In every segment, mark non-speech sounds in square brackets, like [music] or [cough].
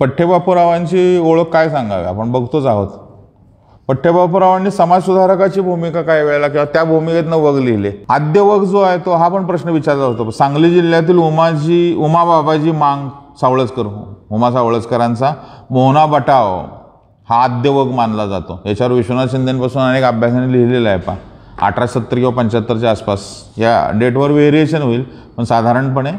पठ्ठेबापूरावांची ओळख काय सांगावी आपण बघतोच आहोत पठ्ठेबापूरावांनी समाजसुधारकाची भूमिका काय वेळेला किंवा त्या भूमिकेतनं वग लिहिले आद्य वग जो आहे तो हा पण प्रश्न विचारला होतो सांगली जिल्ह्यातील उमाजी उमाबाबाजी मांग सावळसकर उमा सावळसकरांचा मोहना बटाव हा वग मानला जातो याच्यावर विश्वनाथ शिंदेपासून अनेक अभ्यासाने लिहिलेला आहे पा अठरा सत्तर किंवा पंच्याहत्तरच्या आसपास या डेटवर व्हेरिएशन होईल पण साधारणपणे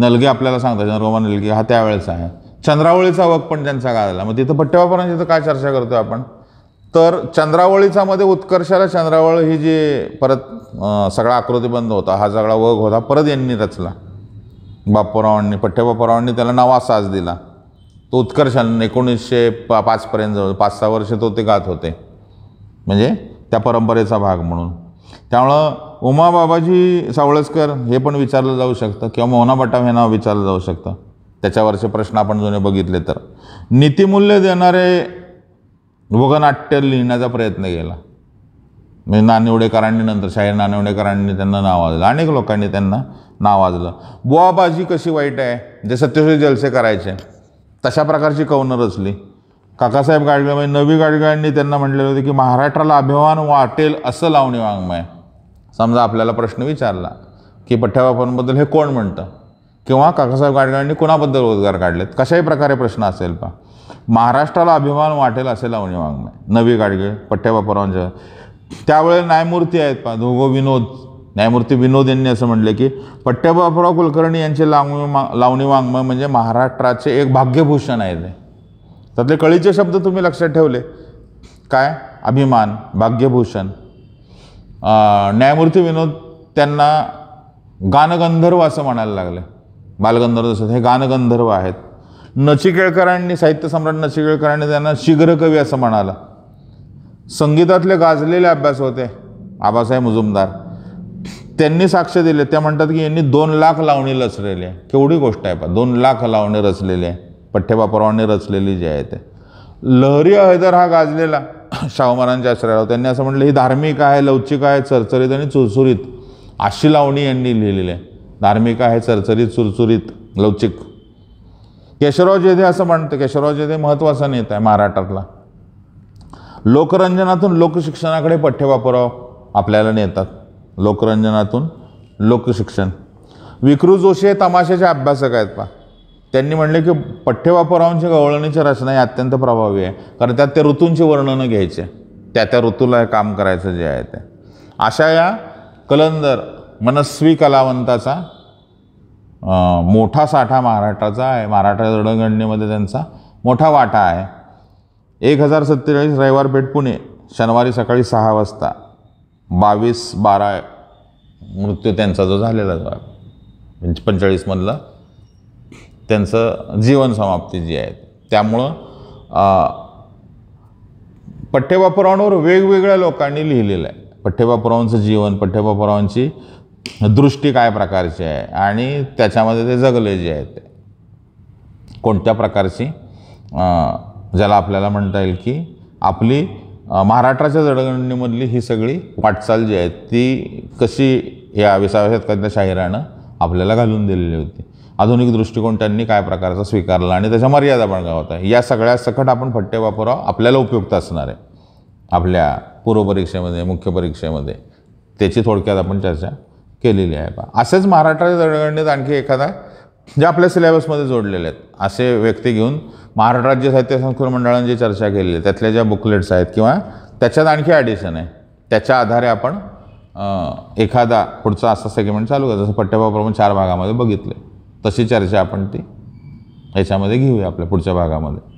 नलगे आपल्याला सांगतात चंद्रकुमार नलगे हा त्यावेळेचा आहे चंद्रावळीचा वक पण त्यांचा गाजला मग तिथं पट्टेवापरांची काय चर्चा करतो आपण तर चंद्रावळीचा मध्ये उत्कर्षाला चंद्रावळ ही जी परत सगळा आकृतीबंद होता हा सगळा वग होता परत यांनी रचला बापूरावांनी पठ्ठेबापूरावांनी त्याला नवा साज दिला तो उत्कर्षाने एकोणीसशे पा पाचपर्यंत जवळ पाच सहा वर्ष तो ते गात होते म्हणजे त्या परंपरेचा भाग म्हणून त्यामुळं उमा बाबाजी सावळसकर हे पण विचारलं जाऊ शकतं किंवा मोहना बटाव हे नाव विचारलं जाऊ शकतं त्याच्यावरचे प्रश्न आपण जुने बघितले तर नीतिमूल्य देणारे वगनाट्य लिहिण्याचा प्रयत्न केला म्हणजे नानिवडेकरांनी नंतर शाहीर नानिवडेकरांनी त्यांना नावाजलं अनेक लोकांनी त्यांना नावाजलं बुवाबाजी कशी वाईट आहे जे सत्यश्री जलसे करायचे तशा प्रकारची कवनं रचली काकासाहेब गाडगे म्हणजे नवी गाडगेंनी त्यांना म्हटलेलं होतं की महाराष्ट्राला अभिमान वाटेल असं लावणी वाङ्मय समजा आपल्याला प्रश्न विचारला की पठ्ठ्याबापांबद्दल हे कोण म्हणतं किंवा काकासाहेब गाडगेंनी कुणाबद्दल रोजगार काढलेत कशाही प्रकारे प्रश्न असेल पा महाराष्ट्राला अभिमान वाटेल असे लावणी वाङ्मय नवी गाडगे पठ्ठ्याबापरावांच्या त्यावेळेस न्यायमूर्ती आहेत पा दोघो विनोद न्यायमूर्ती विनोद यांनी असं म्हटलं की पट्ट्याबापराव कुलकर्णी यांचे लावणी मा लावणी वाङ्मय म्हणजे महाराष्ट्राचे एक भाग्यभूषण आहे ते त्यातले कळीचे शब्द तुम्ही लक्षात ठेवले काय अभिमान भाग्यभूषण न्यायमूर्ती विनोद त्यांना गानगंधर्व असं म्हणायला लागले बालगंधर्व तसंच हे गानगंधर्व आहेत नचिकेळकरांनी साहित्य सम्राट नचिकेळकरांनी त्यांना शीघ्रकवी असं म्हणाला संगीतातले गाजलेले अभ्यास होते आबासाहेब मुजुमदार त्यांनी साक्ष दिले त्या म्हणतात की यांनी दोन लाख लावणी रचलेली आहे केवढी गोष्ट आहे पा दोन लाख लावणी रचलेली आहे पठ्ठेबापरावांनी रचलेली जी आहे ते लहरी हैदर हा गाजलेला [clears throat] शाहू महाराजांच्या आश्रयाला त्यांनी असं म्हटलं ही धार्मिक आहे लवचिक आहे चरचरीत आणि चुरचुरीत अशी लावणी यांनी लिहिलेली आहे धार्मिक आहे चरचरीत चुरचुरीत लवचिक केशवराव जेधे असं म्हणतं केशवराव जेधे महत्त्वाचा नेता आहे महाराष्ट्रातला लोकरंजनातून लोकशिक्षणाकडे पठ्ठे वापराव आपल्याला नेतात लोकरंजनातून लोकशिक्षण विक्रू जोशी हे तमाशाचे अभ्यासक आहेत पा त्यांनी म्हणले की पठ्ठे वापरावांची गवळणीची रचना ही अत्यंत प्रभावी आहे कारण त्यात ते ऋतूंची वर्णनं घ्यायचे त्या त्या ऋतूला काम करायचं जे आहे ते अशा या कलंदर मनस्वी कलावंताचा मोठा साठा महाराष्ट्राचा आहे महाराष्ट्र जडगणनेमध्ये त्यांचा मोठा वाटा आहे एक हजार सत्तेचाळीस रविवार पेठ पुणे शनिवारी सकाळी सहा वाजता बावीस बारा मृत्यू त्यांचा जो झालेला जो आहे म्हणजे पंचेचाळीसमधलं त्यांचं जीवन समाप्ती जी आहे त्यामुळं पठ्ठेबापुरावांवर वेगवेगळ्या लोकांनी लिहिलेलं आहे पठ्ठेबापुरावांचं जीवन पठ्ठेबापुरावांची दृष्टी काय प्रकारची आहे आणि त्याच्यामध्ये ते जगले जे आहे ते कोणत्या प्रकारची ज्याला आपल्याला म्हणता येईल की आपली महाराष्ट्राच्या जडगणणीमधली ही सगळी वाटचाल जी आहे ती कशी या विसाव्या शतकातल्या शाहिरानं आपल्याला घालून दिलेली होती आधुनिक दृष्टिकोन त्यांनी काय प्रकारचा स्वीकारला आणि त्याच्या मर्यादा पण काय होत्या या सगळ्या सकट आपण फट्टे वापरावं आपल्याला उपयुक्त असणार आहे आपल्या पूर्वपरीक्षेमध्ये मुख्य परीक्षेमध्ये त्याची थोडक्यात आपण चर्चा केलेली आहे बा असेच महाराष्ट्राच्या जनगणनेत आणखी एखादा जे आपल्या सिलेबसमध्ये जोडलेले आहेत असे व्यक्ती घेऊन महाराष्ट्र राज्य साहित्य संस्कृत मंडळाने जी चर्चा केलेली आहे त्यातल्या ज्या बुकलेट्स आहेत किंवा त्याच्यात आणखी ॲडिशन आहे त्याच्या आधारे आपण एखादा पुढचा असा सेगमेंट चालू करतो जसं पट्ट्याबाप्रमाणे चार भागामध्ये बघितले तशी चर्चा आपण ती याच्यामध्ये घेऊया आपल्या पुढच्या भागामध्ये